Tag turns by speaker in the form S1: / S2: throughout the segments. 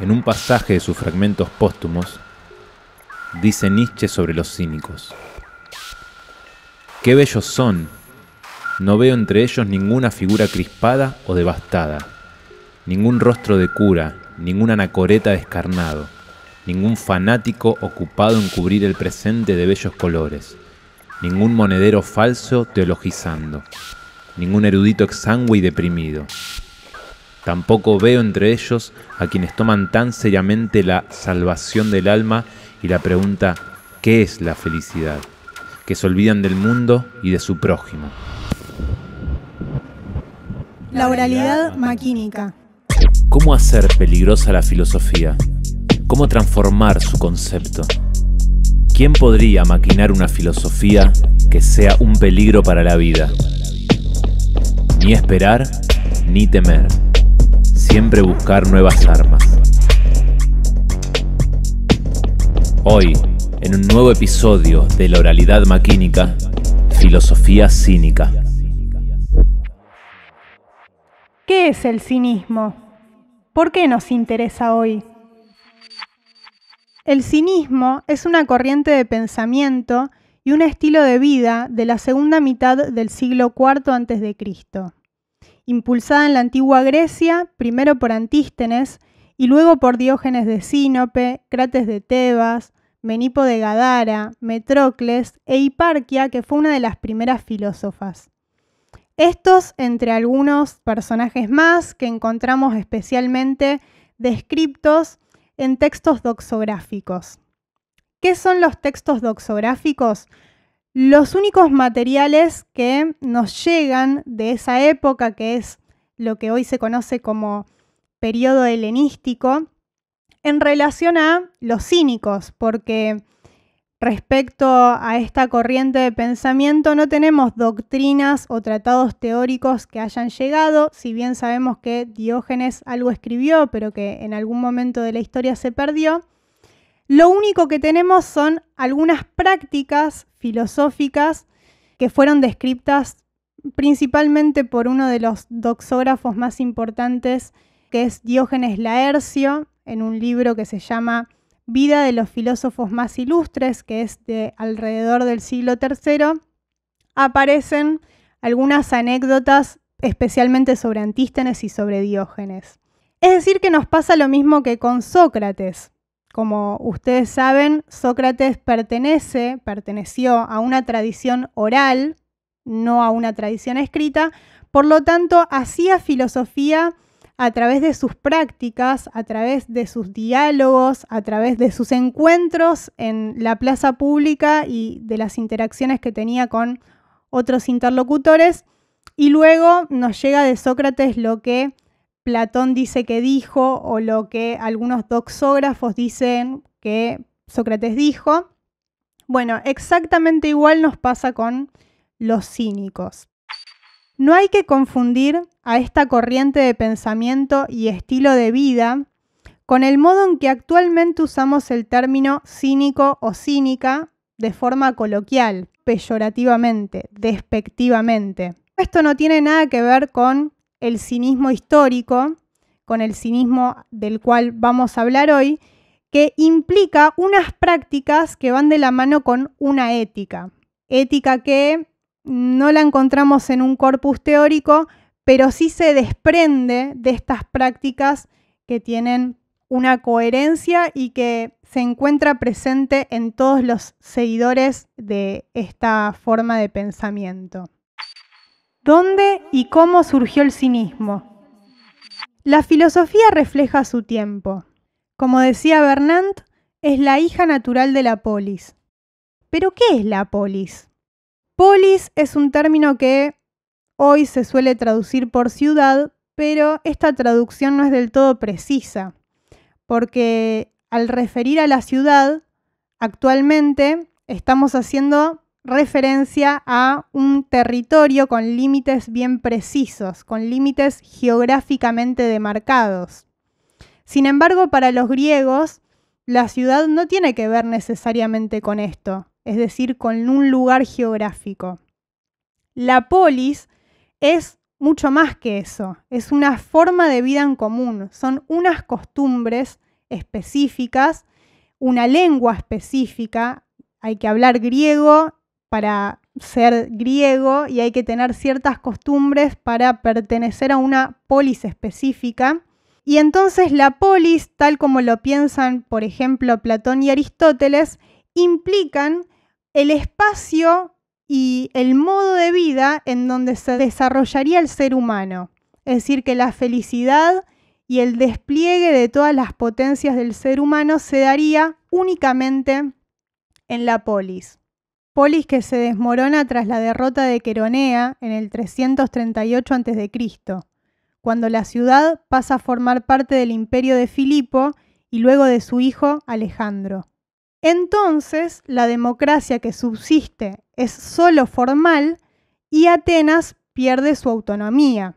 S1: En un pasaje de sus fragmentos póstumos, dice Nietzsche sobre los cínicos. Qué bellos son. No veo entre ellos ninguna figura crispada o devastada, ningún rostro de cura, ningún anacoreta descarnado, ningún fanático ocupado en cubrir el presente de bellos colores, ningún monedero falso teologizando, ningún erudito exangüe y deprimido, Tampoco veo entre ellos a quienes toman tan seriamente la salvación del alma y la pregunta ¿qué es la felicidad? que se olvidan del mundo y de su prójimo.
S2: La oralidad maquínica.
S1: ¿Cómo hacer peligrosa la filosofía? ¿Cómo transformar su concepto? ¿Quién podría maquinar una filosofía que sea un peligro para la vida? Ni esperar, ni temer siempre buscar nuevas armas. Hoy, en un nuevo episodio de la oralidad maquínica, filosofía cínica.
S2: ¿Qué es el cinismo? ¿Por qué nos interesa hoy? El cinismo es una corriente de pensamiento y un estilo de vida de la segunda mitad del siglo IV a.C impulsada en la antigua Grecia, primero por Antístenes y luego por Diógenes de Sinope, Crates de Tebas, Menipo de Gadara, Metrócles e Hiparquia, que fue una de las primeras filósofas. Estos, entre algunos personajes más que encontramos especialmente descriptos en textos doxográficos. ¿Qué son los textos doxográficos? Los únicos materiales que nos llegan de esa época, que es lo que hoy se conoce como periodo helenístico, en relación a los cínicos, porque respecto a esta corriente de pensamiento no tenemos doctrinas o tratados teóricos que hayan llegado, si bien sabemos que Diógenes algo escribió, pero que en algún momento de la historia se perdió. Lo único que tenemos son algunas prácticas filosóficas que fueron descritas principalmente por uno de los doxógrafos más importantes, que es Diógenes Laercio, en un libro que se llama Vida de los filósofos más ilustres, que es de alrededor del siglo III, aparecen algunas anécdotas especialmente sobre Antístenes y sobre Diógenes. Es decir, que nos pasa lo mismo que con Sócrates. Como ustedes saben, Sócrates pertenece, perteneció a una tradición oral, no a una tradición escrita, por lo tanto hacía filosofía a través de sus prácticas, a través de sus diálogos, a través de sus encuentros en la plaza pública y de las interacciones que tenía con otros interlocutores. Y luego nos llega de Sócrates lo que Platón dice que dijo o lo que algunos doxógrafos dicen que Sócrates dijo. Bueno, exactamente igual nos pasa con los cínicos. No hay que confundir a esta corriente de pensamiento y estilo de vida con el modo en que actualmente usamos el término cínico o cínica de forma coloquial, peyorativamente, despectivamente. Esto no tiene nada que ver con el cinismo histórico con el cinismo del cual vamos a hablar hoy, que implica unas prácticas que van de la mano con una ética. Ética que no la encontramos en un corpus teórico, pero sí se desprende de estas prácticas que tienen una coherencia y que se encuentra presente en todos los seguidores de esta forma de pensamiento. ¿Dónde y cómo surgió el cinismo? La filosofía refleja su tiempo. Como decía Bernant, es la hija natural de la polis. ¿Pero qué es la polis? Polis es un término que hoy se suele traducir por ciudad, pero esta traducción no es del todo precisa, porque al referir a la ciudad, actualmente estamos haciendo referencia a un territorio con límites bien precisos, con límites geográficamente demarcados. Sin embargo, para los griegos, la ciudad no tiene que ver necesariamente con esto, es decir, con un lugar geográfico. La polis es mucho más que eso, es una forma de vida en común, son unas costumbres específicas, una lengua específica, hay que hablar griego para ser griego y hay que tener ciertas costumbres para pertenecer a una polis específica. Y entonces la polis, tal como lo piensan, por ejemplo, Platón y Aristóteles, implican el espacio y el modo de vida en donde se desarrollaría el ser humano. Es decir, que la felicidad y el despliegue de todas las potencias del ser humano se daría únicamente en la polis que se desmorona tras la derrota de Queronea en el 338 a.C., cuando la ciudad pasa a formar parte del imperio de Filipo y luego de su hijo Alejandro. Entonces, la democracia que subsiste es solo formal y Atenas pierde su autonomía.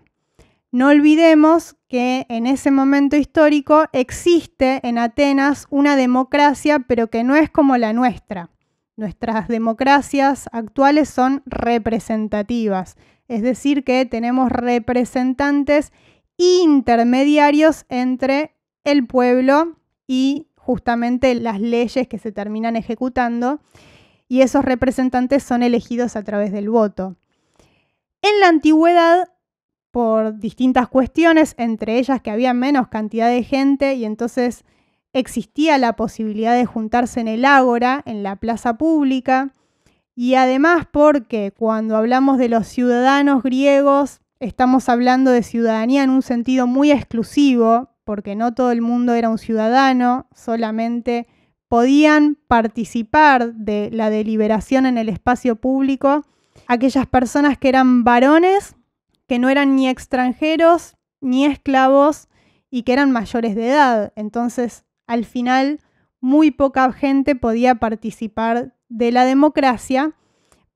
S2: No olvidemos que en ese momento histórico existe en Atenas una democracia, pero que no es como la nuestra. Nuestras democracias actuales son representativas, es decir, que tenemos representantes intermediarios entre el pueblo y justamente las leyes que se terminan ejecutando, y esos representantes son elegidos a través del voto. En la antigüedad, por distintas cuestiones, entre ellas que había menos cantidad de gente y entonces existía la posibilidad de juntarse en el ágora, en la plaza pública, y además porque cuando hablamos de los ciudadanos griegos, estamos hablando de ciudadanía en un sentido muy exclusivo, porque no todo el mundo era un ciudadano, solamente podían participar de la deliberación en el espacio público aquellas personas que eran varones, que no eran ni extranjeros ni esclavos y que eran mayores de edad. Entonces, al final muy poca gente podía participar de la democracia,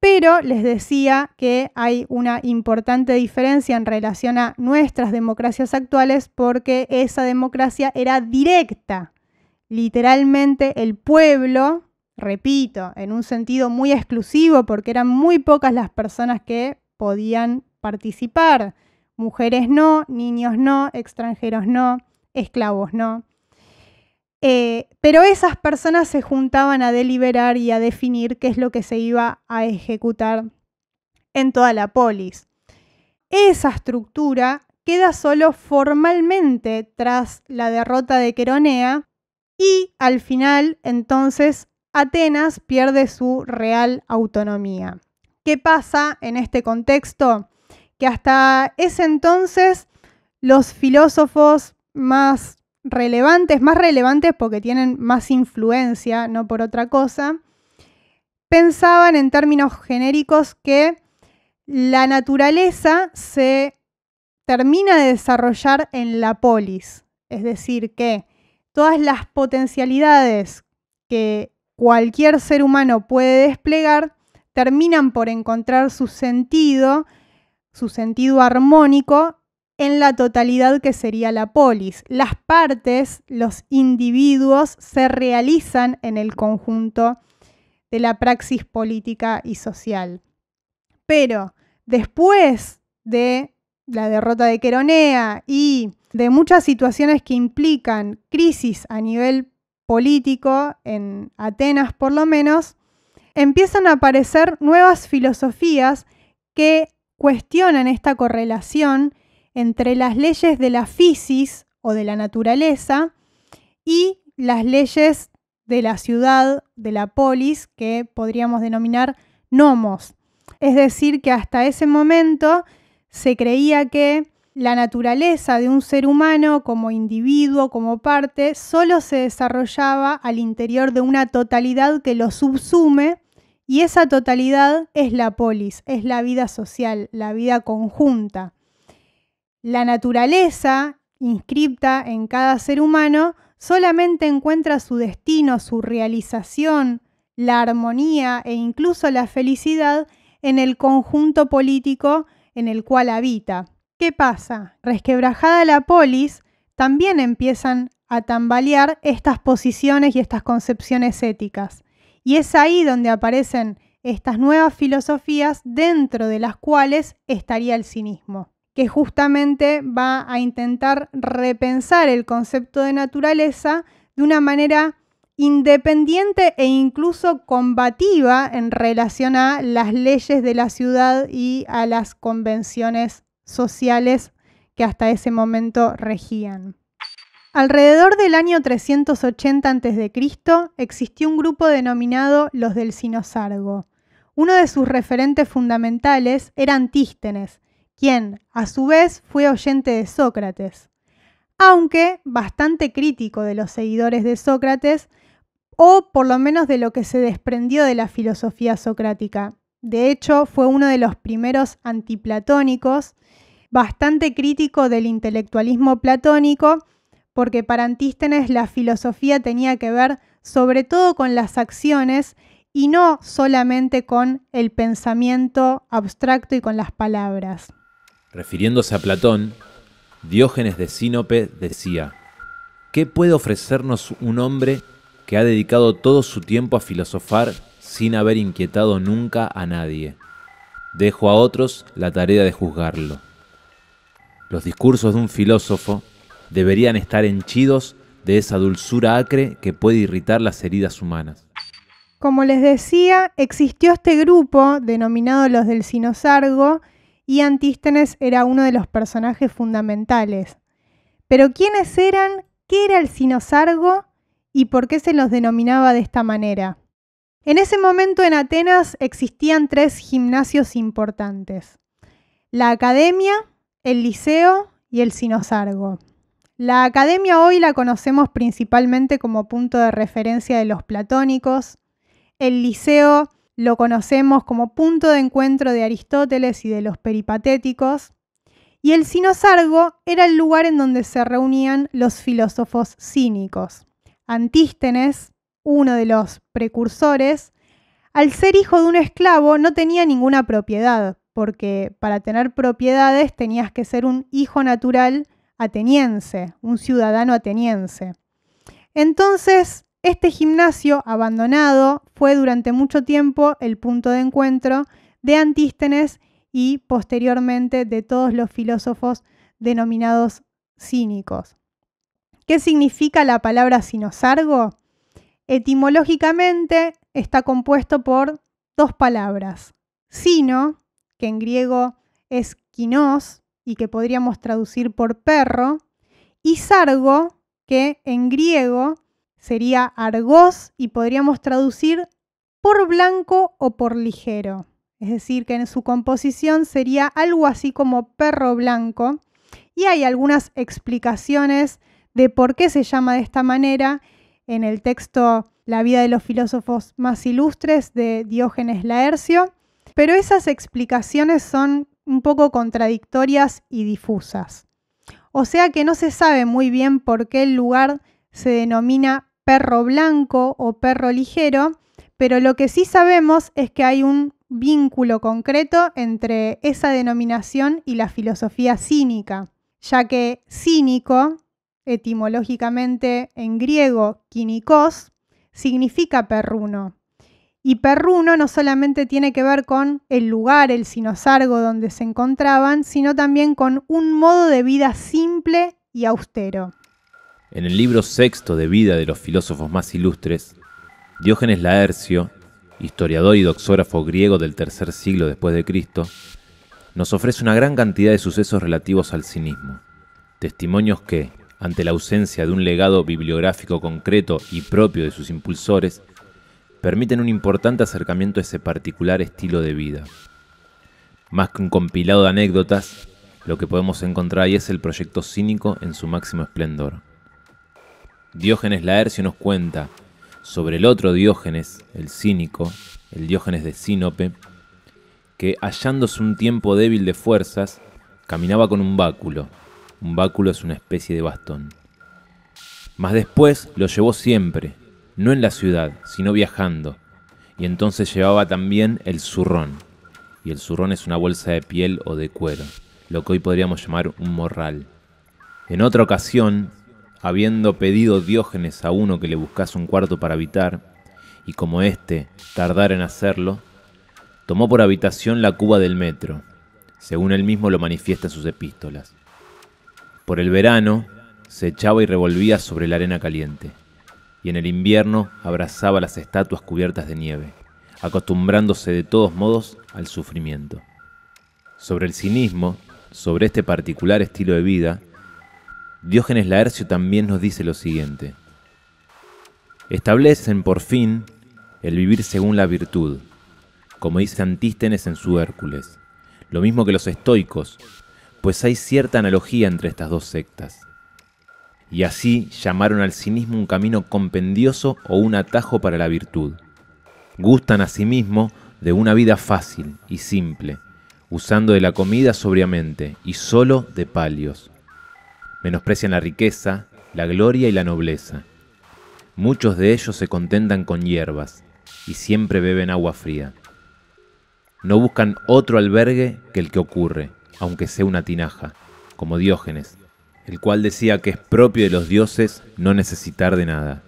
S2: pero les decía que hay una importante diferencia en relación a nuestras democracias actuales porque esa democracia era directa. Literalmente el pueblo, repito, en un sentido muy exclusivo porque eran muy pocas las personas que podían participar. Mujeres no, niños no, extranjeros no, esclavos no. Eh, pero esas personas se juntaban a deliberar y a definir qué es lo que se iba a ejecutar en toda la polis. Esa estructura queda solo formalmente tras la derrota de Queronea y al final entonces Atenas pierde su real autonomía. ¿Qué pasa en este contexto? Que hasta ese entonces los filósofos más relevantes, más relevantes porque tienen más influencia, no por otra cosa, pensaban en términos genéricos que la naturaleza se termina de desarrollar en la polis, es decir, que todas las potencialidades que cualquier ser humano puede desplegar terminan por encontrar su sentido, su sentido armónico en la totalidad que sería la polis. Las partes, los individuos, se realizan en el conjunto de la praxis política y social. Pero después de la derrota de Queronea y de muchas situaciones que implican crisis a nivel político, en Atenas por lo menos, empiezan a aparecer nuevas filosofías que cuestionan esta correlación entre las leyes de la fisis o de la naturaleza y las leyes de la ciudad, de la polis, que podríamos denominar nomos. Es decir, que hasta ese momento se creía que la naturaleza de un ser humano como individuo, como parte, solo se desarrollaba al interior de una totalidad que lo subsume y esa totalidad es la polis, es la vida social, la vida conjunta. La naturaleza, inscripta en cada ser humano, solamente encuentra su destino, su realización, la armonía e incluso la felicidad en el conjunto político en el cual habita. ¿Qué pasa? Resquebrajada la polis, también empiezan a tambalear estas posiciones y estas concepciones éticas. Y es ahí donde aparecen estas nuevas filosofías dentro de las cuales estaría el cinismo que justamente va a intentar repensar el concepto de naturaleza de una manera independiente e incluso combativa en relación a las leyes de la ciudad y a las convenciones sociales que hasta ese momento regían. Alrededor del año 380 a.C. existió un grupo denominado los del Sinosargo. Uno de sus referentes fundamentales era Antístenes, quien a su vez fue oyente de Sócrates, aunque bastante crítico de los seguidores de Sócrates, o por lo menos de lo que se desprendió de la filosofía socrática. De hecho, fue uno de los primeros antiplatónicos, bastante crítico del intelectualismo platónico, porque para Antístenes la filosofía tenía que ver sobre todo con las acciones y no solamente con el pensamiento abstracto y con las palabras.
S1: Refiriéndose a Platón, Diógenes de Sinope decía, ¿qué puede ofrecernos un hombre que ha dedicado todo su tiempo a filosofar sin haber inquietado nunca a nadie? Dejo a otros la tarea de juzgarlo. Los discursos de un filósofo deberían estar henchidos de esa dulzura acre que puede irritar las heridas humanas.
S2: Como les decía, existió este grupo, denominado los del Sinosargo, y Antístenes era uno de los personajes fundamentales. Pero ¿quiénes eran? ¿Qué era el sinosargo? ¿Y por qué se los denominaba de esta manera? En ese momento en Atenas existían tres gimnasios importantes. La academia, el liceo y el sinosargo. La academia hoy la conocemos principalmente como punto de referencia de los platónicos. El liceo lo conocemos como punto de encuentro de Aristóteles y de los peripatéticos, y el sinosargo era el lugar en donde se reunían los filósofos cínicos. Antístenes, uno de los precursores, al ser hijo de un esclavo no tenía ninguna propiedad, porque para tener propiedades tenías que ser un hijo natural ateniense, un ciudadano ateniense. Entonces, este gimnasio abandonado fue durante mucho tiempo el punto de encuentro de Antístenes y posteriormente de todos los filósofos denominados cínicos. ¿Qué significa la palabra sinosargo? Etimológicamente está compuesto por dos palabras. Sino, que en griego es quinos y que podríamos traducir por perro, y sargo, que en griego Sería argos y podríamos traducir por blanco o por ligero. Es decir, que en su composición sería algo así como perro blanco. Y hay algunas explicaciones de por qué se llama de esta manera en el texto La vida de los filósofos más ilustres de Diógenes Laercio, pero esas explicaciones son un poco contradictorias y difusas. O sea que no se sabe muy bien por qué el lugar se denomina perro blanco o perro ligero, pero lo que sí sabemos es que hay un vínculo concreto entre esa denominación y la filosofía cínica, ya que cínico, etimológicamente en griego kynikos, significa perruno. Y perruno no solamente tiene que ver con el lugar, el sinosargo donde se encontraban, sino también con un modo de vida simple y austero.
S1: En el libro sexto de vida de los filósofos más ilustres, Diógenes Laercio, historiador y doxógrafo griego del tercer siglo después de Cristo, nos ofrece una gran cantidad de sucesos relativos al cinismo, testimonios que, ante la ausencia de un legado bibliográfico concreto y propio de sus impulsores, permiten un importante acercamiento a ese particular estilo de vida. Más que un compilado de anécdotas, lo que podemos encontrar ahí es el proyecto cínico en su máximo esplendor. Diógenes Laercio nos cuenta sobre el otro Diógenes, el cínico, el Diógenes de Sinope, que hallándose un tiempo débil de fuerzas, caminaba con un báculo. Un báculo es una especie de bastón. Mas después lo llevó siempre, no en la ciudad, sino viajando, y entonces llevaba también el zurrón. Y el zurrón es una bolsa de piel o de cuero, lo que hoy podríamos llamar un morral. En otra ocasión, habiendo pedido Diógenes a uno que le buscase un cuarto para habitar, y como éste tardara en hacerlo, tomó por habitación la cuba del metro, según él mismo lo manifiesta en sus epístolas. Por el verano se echaba y revolvía sobre la arena caliente, y en el invierno abrazaba las estatuas cubiertas de nieve, acostumbrándose de todos modos al sufrimiento. Sobre el cinismo, sobre este particular estilo de vida, Diógenes Laercio también nos dice lo siguiente. Establecen por fin el vivir según la virtud, como dice Antístenes en su Hércules, lo mismo que los estoicos, pues hay cierta analogía entre estas dos sectas. Y así llamaron al cinismo un camino compendioso o un atajo para la virtud. Gustan a sí asimismo de una vida fácil y simple, usando de la comida sobriamente y solo de palios menosprecian la riqueza, la gloria y la nobleza. Muchos de ellos se contentan con hierbas y siempre beben agua fría. No buscan otro albergue que el que ocurre, aunque sea una tinaja, como Diógenes, el cual decía que es propio de los dioses no necesitar de nada,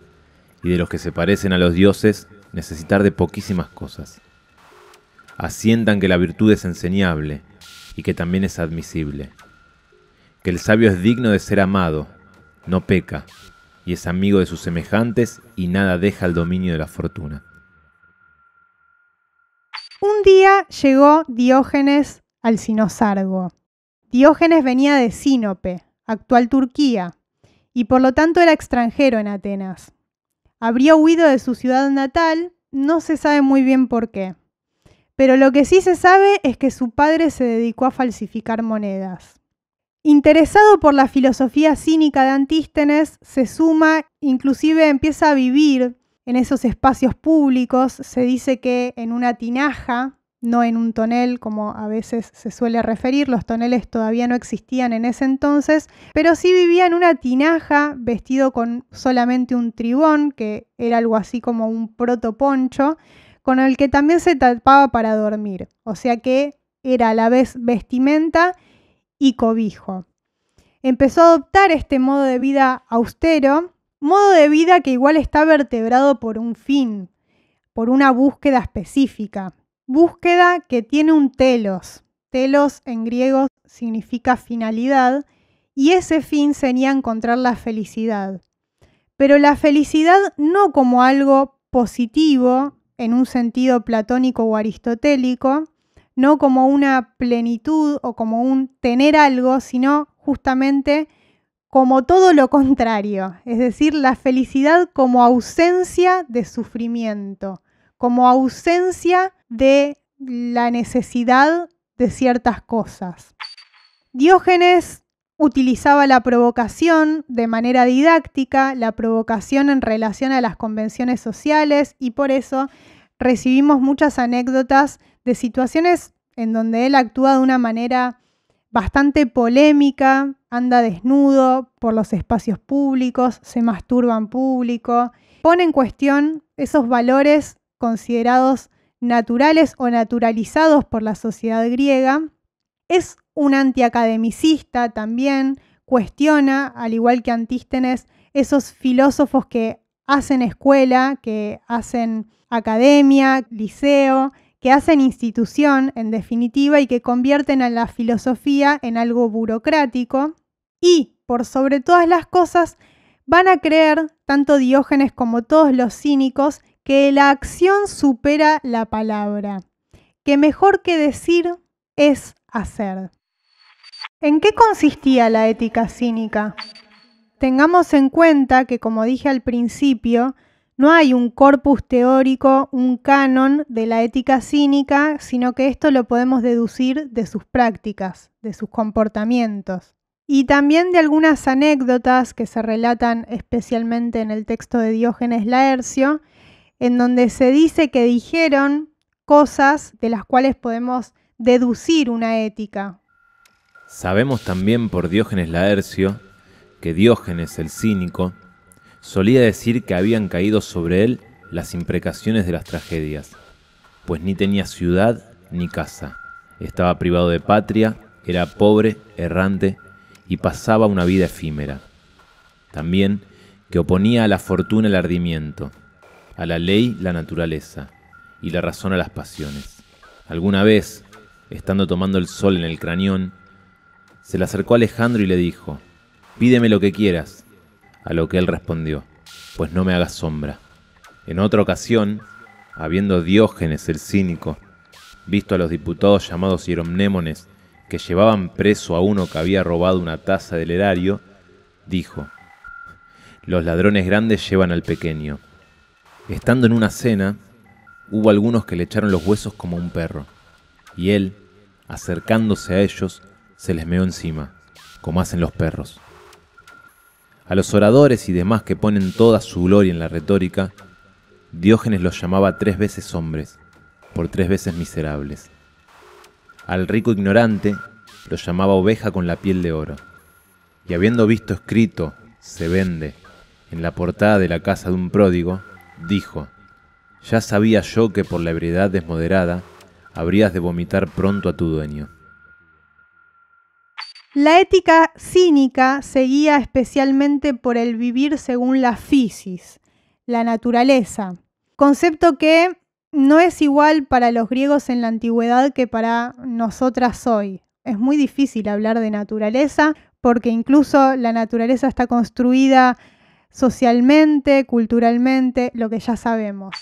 S1: y de los que se parecen a los dioses necesitar de poquísimas cosas. Asientan que la virtud es enseñable y que también es admisible el sabio es digno de ser amado, no peca, y es amigo de sus semejantes y nada deja al dominio de la fortuna.
S2: Un día llegó Diógenes al Sinosargo. Diógenes venía de Sinope, actual Turquía, y por lo tanto era extranjero en Atenas. Habría huido de su ciudad natal, no se sabe muy bien por qué. Pero lo que sí se sabe es que su padre se dedicó a falsificar monedas. Interesado por la filosofía cínica de Antístenes, se suma, inclusive empieza a vivir en esos espacios públicos, se dice que en una tinaja, no en un tonel como a veces se suele referir, los toneles todavía no existían en ese entonces, pero sí vivía en una tinaja vestido con solamente un tribón, que era algo así como un protoponcho, con el que también se tapaba para dormir, o sea que era a la vez vestimenta y cobijo. Empezó a adoptar este modo de vida austero, modo de vida que igual está vertebrado por un fin, por una búsqueda específica, búsqueda que tiene un telos. Telos en griego significa finalidad y ese fin sería encontrar la felicidad. Pero la felicidad no como algo positivo en un sentido platónico o aristotélico, no como una plenitud o como un tener algo, sino justamente como todo lo contrario, es decir, la felicidad como ausencia de sufrimiento, como ausencia de la necesidad de ciertas cosas. Diógenes utilizaba la provocación de manera didáctica, la provocación en relación a las convenciones sociales y por eso recibimos muchas anécdotas de situaciones en donde él actúa de una manera bastante polémica, anda desnudo por los espacios públicos, se masturba en público, pone en cuestión esos valores considerados naturales o naturalizados por la sociedad griega. Es un antiacademicista también, cuestiona, al igual que Antístenes, esos filósofos que hacen escuela, que hacen academia, liceo, hacen institución, en definitiva, y que convierten a la filosofía en algo burocrático. Y, por sobre todas las cosas, van a creer, tanto Diógenes como todos los cínicos, que la acción supera la palabra, que mejor que decir es hacer. ¿En qué consistía la ética cínica? Tengamos en cuenta que, como dije al principio, no hay un corpus teórico, un canon de la ética cínica, sino que esto lo podemos deducir de sus prácticas, de sus comportamientos. Y también de algunas anécdotas que se relatan especialmente en el texto de Diógenes Laercio, en donde se dice que dijeron cosas de las cuales podemos deducir una ética.
S1: Sabemos también por Diógenes Laercio que Diógenes el cínico Solía decir que habían caído sobre él las imprecaciones de las tragedias, pues ni tenía ciudad ni casa, estaba privado de patria, era pobre, errante y pasaba una vida efímera. También que oponía a la fortuna el ardimiento, a la ley la naturaleza y la razón a las pasiones. Alguna vez, estando tomando el sol en el cráneo, se le acercó Alejandro y le dijo, pídeme lo que quieras, a lo que él respondió, pues no me hagas sombra. En otra ocasión, habiendo Diógenes el cínico, visto a los diputados llamados hieromnémones que llevaban preso a uno que había robado una taza del erario, dijo, los ladrones grandes llevan al pequeño. Estando en una cena, hubo algunos que le echaron los huesos como un perro, y él, acercándose a ellos, se les meó encima, como hacen los perros. A los oradores y demás que ponen toda su gloria en la retórica, Diógenes los llamaba tres veces hombres, por tres veces miserables. Al rico ignorante lo llamaba oveja con la piel de oro. Y habiendo visto escrito, se vende, en la portada de la casa de un pródigo, dijo, ya sabía yo que por la ebriedad desmoderada habrías de vomitar pronto a tu dueño.
S2: La ética cínica se guía especialmente por el vivir según la physis, la naturaleza, concepto que no es igual para los griegos en la antigüedad que para nosotras hoy. Es muy difícil hablar de naturaleza porque incluso la naturaleza está construida socialmente, culturalmente, lo que ya sabemos.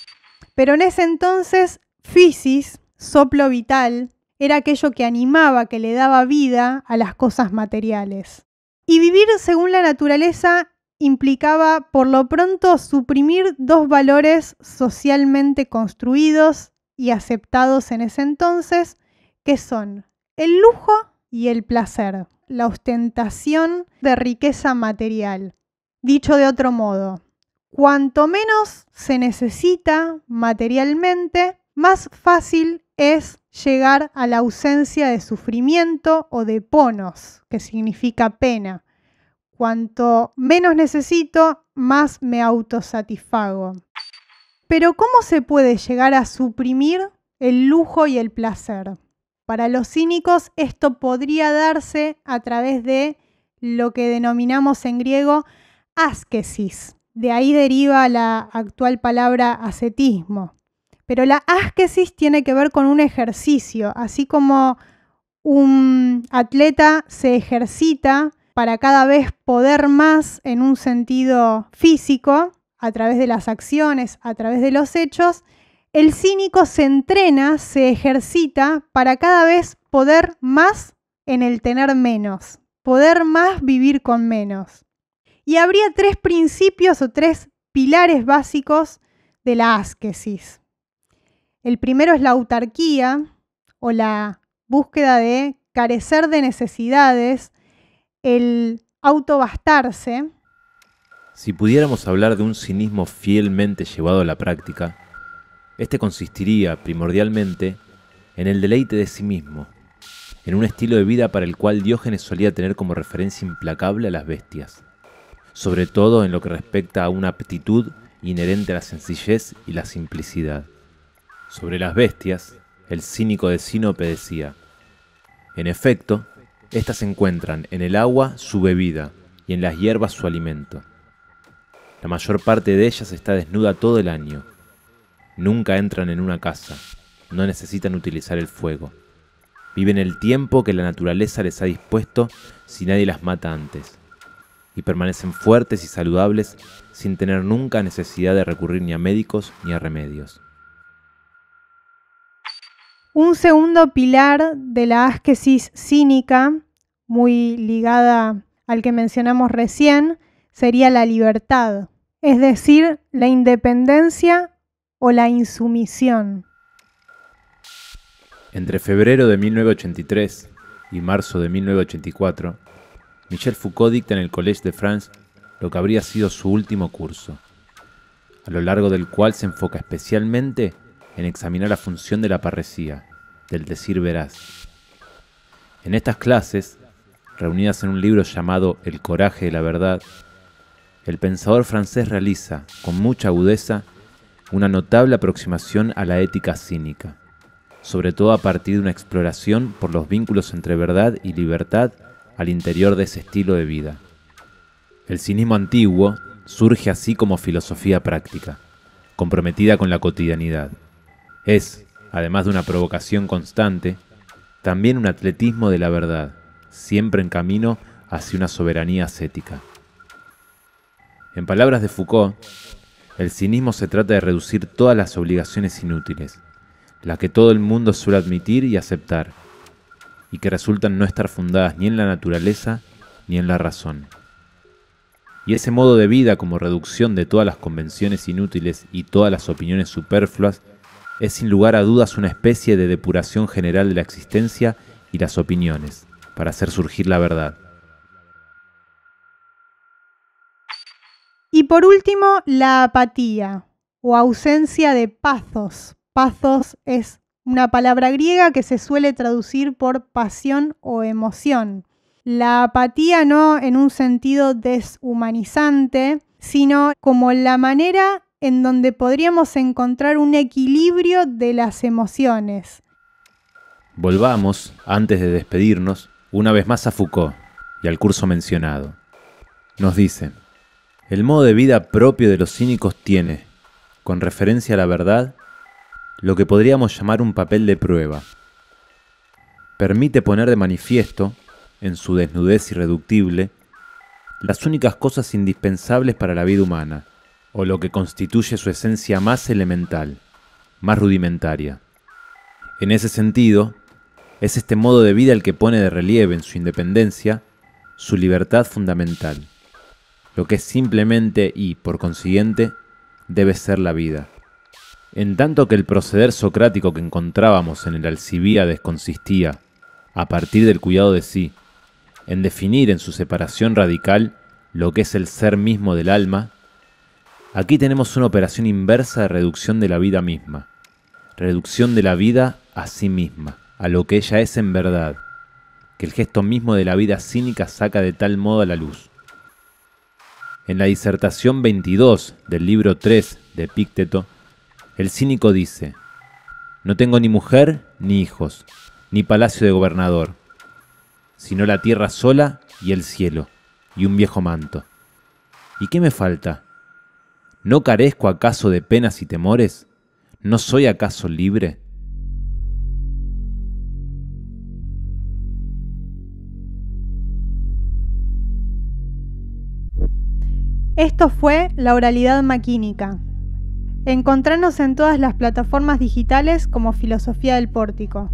S2: Pero en ese entonces, physis, soplo vital, era aquello que animaba, que le daba vida a las cosas materiales. Y vivir según la naturaleza implicaba, por lo pronto, suprimir dos valores socialmente construidos y aceptados en ese entonces, que son el lujo y el placer, la ostentación de riqueza material. Dicho de otro modo, cuanto menos se necesita materialmente, más fácil es llegar a la ausencia de sufrimiento o de ponos, que significa pena. Cuanto menos necesito, más me autosatisfago. Pero ¿cómo se puede llegar a suprimir el lujo y el placer? Para los cínicos esto podría darse a través de lo que denominamos en griego asquesis. De ahí deriva la actual palabra ascetismo. Pero la asquesis tiene que ver con un ejercicio, así como un atleta se ejercita para cada vez poder más en un sentido físico, a través de las acciones, a través de los hechos, el cínico se entrena, se ejercita para cada vez poder más en el tener menos, poder más vivir con menos. Y habría tres principios o tres pilares básicos de la asquesis. El primero es la autarquía o la búsqueda de carecer de necesidades, el autobastarse.
S1: Si pudiéramos hablar de un cinismo fielmente llevado a la práctica, este consistiría primordialmente en el deleite de sí mismo, en un estilo de vida para el cual Diógenes solía tener como referencia implacable a las bestias, sobre todo en lo que respecta a una aptitud inherente a la sencillez y la simplicidad sobre las bestias, el cínico de Sinope decía, en efecto, éstas encuentran en el agua su bebida y en las hierbas su alimento. La mayor parte de ellas está desnuda todo el año. Nunca entran en una casa, no necesitan utilizar el fuego. Viven el tiempo que la naturaleza les ha dispuesto si nadie las mata antes. Y permanecen fuertes y saludables sin tener nunca necesidad de recurrir ni a médicos ni a remedios.
S2: Un segundo pilar de la asquesis cínica, muy ligada al que mencionamos recién, sería la libertad, es decir, la independencia o la insumisión.
S1: Entre febrero de 1983 y marzo de 1984, Michel Foucault dicta en el Collège de France lo que habría sido su último curso, a lo largo del cual se enfoca especialmente en examinar la función de la parresía, del decir veraz. En estas clases, reunidas en un libro llamado El coraje de la verdad, el pensador francés realiza, con mucha agudeza, una notable aproximación a la ética cínica, sobre todo a partir de una exploración por los vínculos entre verdad y libertad al interior de ese estilo de vida. El cinismo antiguo surge así como filosofía práctica, comprometida con la cotidianidad. Es, además de una provocación constante, también un atletismo de la verdad, siempre en camino hacia una soberanía ascética. En palabras de Foucault, el cinismo se trata de reducir todas las obligaciones inútiles, las que todo el mundo suele admitir y aceptar, y que resultan no estar fundadas ni en la naturaleza ni en la razón. Y ese modo de vida como reducción de todas las convenciones inútiles y todas las opiniones superfluas es sin lugar a dudas una especie de depuración general de la existencia y las opiniones, para hacer surgir la verdad.
S2: Y por último, la apatía o ausencia de pathos. Pathos es una palabra griega que se suele traducir por pasión o emoción. La apatía no en un sentido deshumanizante, sino como la manera en donde podríamos encontrar un equilibrio de las emociones.
S1: Volvamos, antes de despedirnos, una vez más a Foucault y al curso mencionado. Nos dice, el modo de vida propio de los cínicos tiene, con referencia a la verdad, lo que podríamos llamar un papel de prueba. Permite poner de manifiesto, en su desnudez irreductible, las únicas cosas indispensables para la vida humana, o lo que constituye su esencia más elemental, más rudimentaria. En ese sentido, es este modo de vida el que pone de relieve en su independencia su libertad fundamental, lo que es simplemente y, por consiguiente, debe ser la vida. En tanto que el proceder socrático que encontrábamos en el Alcibíades consistía, a partir del cuidado de sí, en definir en su separación radical lo que es el ser mismo del alma Aquí tenemos una operación inversa de reducción de la vida misma. Reducción de la vida a sí misma, a lo que ella es en verdad, que el gesto mismo de la vida cínica saca de tal modo a la luz. En la disertación 22 del libro 3 de Epícteto, el cínico dice, No tengo ni mujer ni hijos, ni palacio de gobernador, sino la tierra sola y el cielo, y un viejo manto. ¿Y qué me falta? ¿No carezco acaso de penas y temores? ¿No soy acaso libre?
S2: Esto fue La Oralidad Maquínica. Encontranos en todas las plataformas digitales como Filosofía del Pórtico.